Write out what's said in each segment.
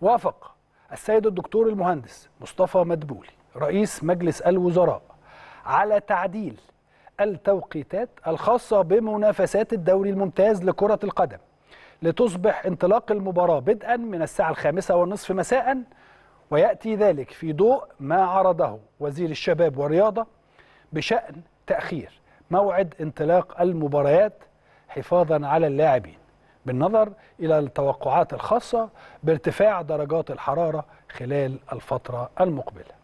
وافق السيد الدكتور المهندس مصطفى مدبولي رئيس مجلس الوزراء على تعديل التوقيتات الخاصة بمنافسات الدوري الممتاز لكرة القدم لتصبح انطلاق المباراة بدءا من الساعة الخامسة والنصف مساء ويأتي ذلك في ضوء ما عرضه وزير الشباب والرياضة بشأن تأخير موعد انطلاق المباريات حفاظا على اللاعبين بالنظر إلى التوقعات الخاصة بارتفاع درجات الحرارة خلال الفترة المقبلة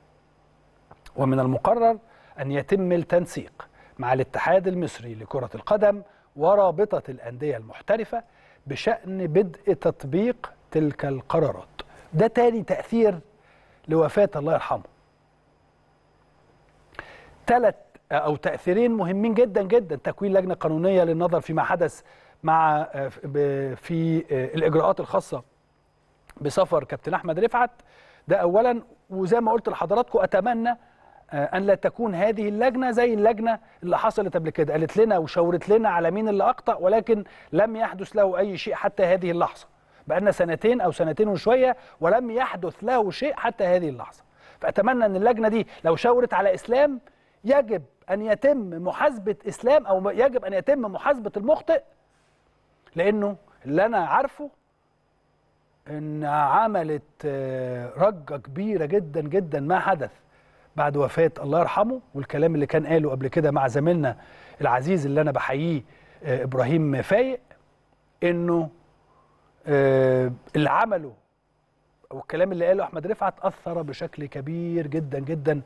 ومن المقرر أن يتم التنسيق مع الاتحاد المصري لكرة القدم ورابطة الأندية المحترفة بشأن بدء تطبيق تلك القرارات ده تاني تأثير لوفاة الله يرحمه ثلاث أو تأثيرين مهمين جدا جدا تكوين لجنة قانونية للنظر فيما حدث مع آه، في آه، الاجراءات الخاصه بسفر كابتن احمد رفعت ده اولا وزي ما قلت لحضراتكم اتمنى آه، ان لا تكون هذه اللجنه زي اللجنه اللي حصلت قبل كده قالت لنا وشاورت لنا على مين اللي اخطا ولكن لم يحدث له اي شيء حتى هذه اللحظه بقى سنتين او سنتين وشويه ولم يحدث له شيء حتى هذه اللحظه فاتمنى ان اللجنه دي لو شاورت على اسلام يجب ان يتم محاسبه اسلام او يجب ان يتم محاسبه المخطئ لانه اللي انا عارفه ان عملت آه، رجه كبيره جدا جدا ما حدث بعد وفاه الله يرحمه والكلام اللي كان قاله قبل كده مع زميلنا العزيز اللي انا بحييه آه، ابراهيم فايق انه آه، اللي عمله والكلام اللي قاله احمد رفعت اثر بشكل كبير جدا جدا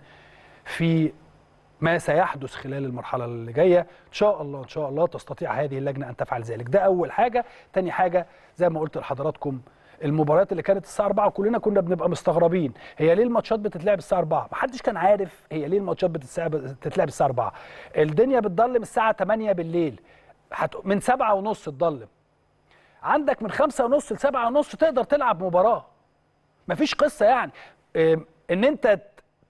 في ما سيحدث خلال المرحلة اللي جاية إن شاء الله إن شاء الله تستطيع هذه اللجنة أن تفعل ذلك ده أول حاجة تاني حاجة زي ما قلت لحضراتكم المباريات اللي كانت الساعة 4 كلنا كنا بنبقى مستغربين هي ليه الماتشات بتتلعب الساعة 4 محدش كان عارف هي ليه الماتشات بتتلعب الساعة 4 الدنيا بتضلم الساعة 8 بالليل من 7 ونص تضلم عندك من 5 ونص ل 7 ونص تقدر تلعب مباراة مفيش قصة يعني إن أنت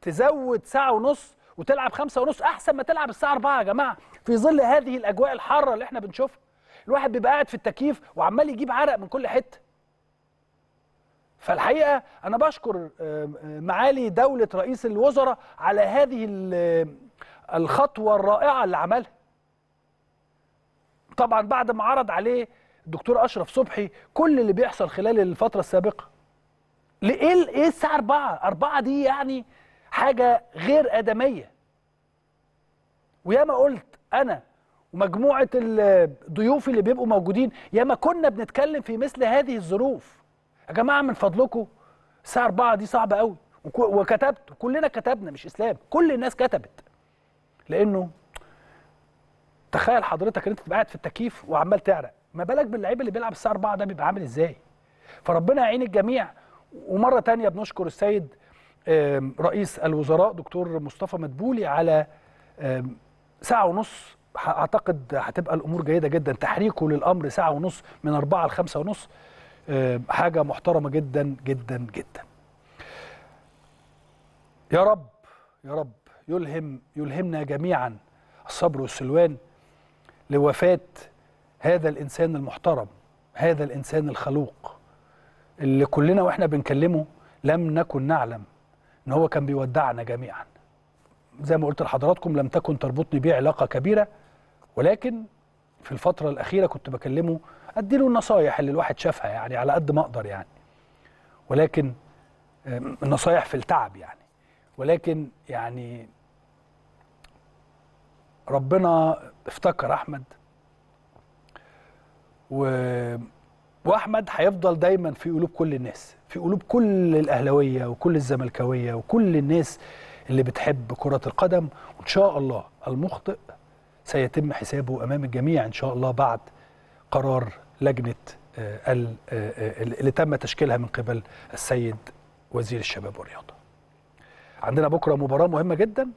تزود ساعة ونص وتلعب خمسة ونص أحسن ما تلعب الساعة 4 يا جماعة في ظل هذه الأجواء الحارة اللي احنا بنشوفها الواحد بيبقى قاعد في التكييف وعمال يجيب عرق من كل حتة فالحقيقة أنا بشكر آه، آه، معالي دولة رئيس الوزراء على هذه آه، الخطوة الرائعة اللي عملها طبعا بعد ما عرض عليه الدكتور أشرف صبحي كل اللي بيحصل خلال الفترة السابقة ليه ايه الساعه 4 4 دي يعني حاجة غير آدمية وياما قلت أنا ومجموعة الضيوف اللي بيبقوا موجودين ياما كنا بنتكلم في مثل هذه الظروف يا جماعة من فضلكم الساعة 4 دي صعبة قوي وكتبت كلنا كتبنا مش إسلام كل الناس كتبت لأنه تخيل حضرتك انت تبقى قاعد في التكييف وعمال تعرق ما بالك باللعيب اللي بيلعب الساعه 4 ده بيبقى عامل ازاي فربنا يعين الجميع ومره تانية بنشكر السيد رئيس الوزراء دكتور مصطفى مدبولي على ساعة ونص اعتقد هتبقى الامور جيده جدا تحريكه للامر ساعه ونص من أربعة لخمسة ونص حاجه محترمه جدا جدا جدا يا رب يا رب يلهم يلهمنا جميعا الصبر والسلوان لوفاه هذا الانسان المحترم هذا الانسان الخلوق اللي كلنا واحنا بنكلمه لم نكن نعلم ان هو كان بيودعنا جميعا زي ما قلت لحضراتكم لم تكن تربطني بيه علاقه كبيره ولكن في الفتره الاخيره كنت بكلمه اديله النصايح اللي الواحد شافها يعني على قد ما اقدر يعني ولكن آه، النصايح في التعب يعني ولكن يعني ربنا افتكر احمد و... واحمد هيفضل دايما في قلوب كل الناس في قلوب كل الاهلاويه وكل الزملكاويه وكل الناس اللي بتحب كره القدم وان شاء الله المخطئ سيتم حسابه امام الجميع ان شاء الله بعد قرار لجنه آه، آه، آه، اللي تم تشكيلها من قبل السيد وزير الشباب والرياضه. عندنا بكره مباراه مهمه جدا